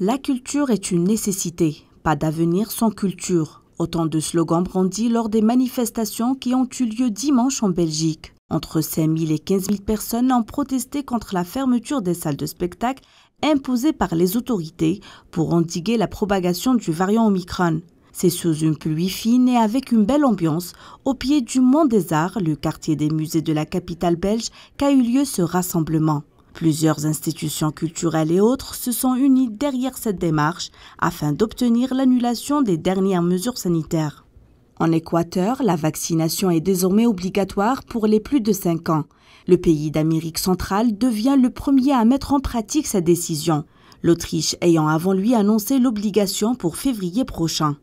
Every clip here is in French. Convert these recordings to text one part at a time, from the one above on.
La culture est une nécessité, pas d'avenir sans culture. Autant de slogans brandis lors des manifestations qui ont eu lieu dimanche en Belgique. Entre 5 000 et 15 000 personnes ont protesté contre la fermeture des salles de spectacle imposées par les autorités pour endiguer la propagation du variant Omicron. C'est sous une pluie fine et avec une belle ambiance, au pied du Mont des Arts, le quartier des musées de la capitale belge, qu'a eu lieu ce rassemblement. Plusieurs institutions culturelles et autres se sont unies derrière cette démarche afin d'obtenir l'annulation des dernières mesures sanitaires. En Équateur, la vaccination est désormais obligatoire pour les plus de 5 ans. Le pays d'Amérique centrale devient le premier à mettre en pratique sa décision, l'Autriche ayant avant lui annoncé l'obligation pour février prochain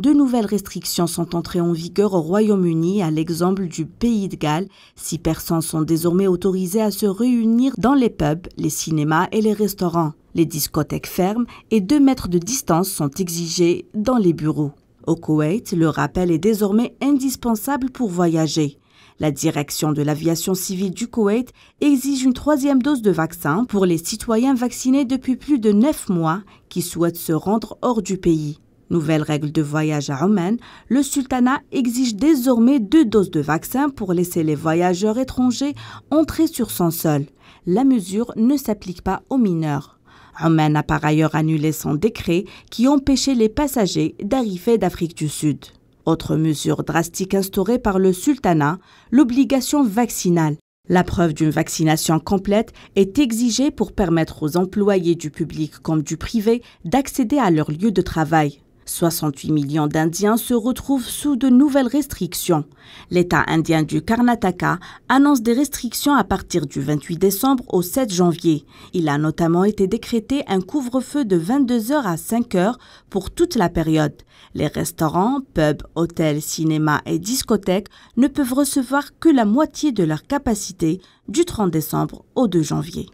de nouvelles restrictions sont entrées en vigueur au Royaume-Uni, à l'exemple du Pays de Galles. Six personnes sont désormais autorisées à se réunir dans les pubs, les cinémas et les restaurants. Les discothèques ferment et deux mètres de distance sont exigés dans les bureaux. Au Koweït, le rappel est désormais indispensable pour voyager. La direction de l'aviation civile du Koweït exige une troisième dose de vaccin pour les citoyens vaccinés depuis plus de neuf mois qui souhaitent se rendre hors du pays. Nouvelle règle de voyage à Oman, le sultanat exige désormais deux doses de vaccin pour laisser les voyageurs étrangers entrer sur son sol. La mesure ne s'applique pas aux mineurs. Oman a par ailleurs annulé son décret qui empêchait les passagers d'arriver d'Afrique du Sud. Autre mesure drastique instaurée par le sultanat, l'obligation vaccinale. La preuve d'une vaccination complète est exigée pour permettre aux employés du public comme du privé d'accéder à leur lieu de travail. 68 millions d'Indiens se retrouvent sous de nouvelles restrictions. L'État indien du Karnataka annonce des restrictions à partir du 28 décembre au 7 janvier. Il a notamment été décrété un couvre-feu de 22h à 5h pour toute la période. Les restaurants, pubs, hôtels, cinémas et discothèques ne peuvent recevoir que la moitié de leur capacité du 30 décembre au 2 janvier.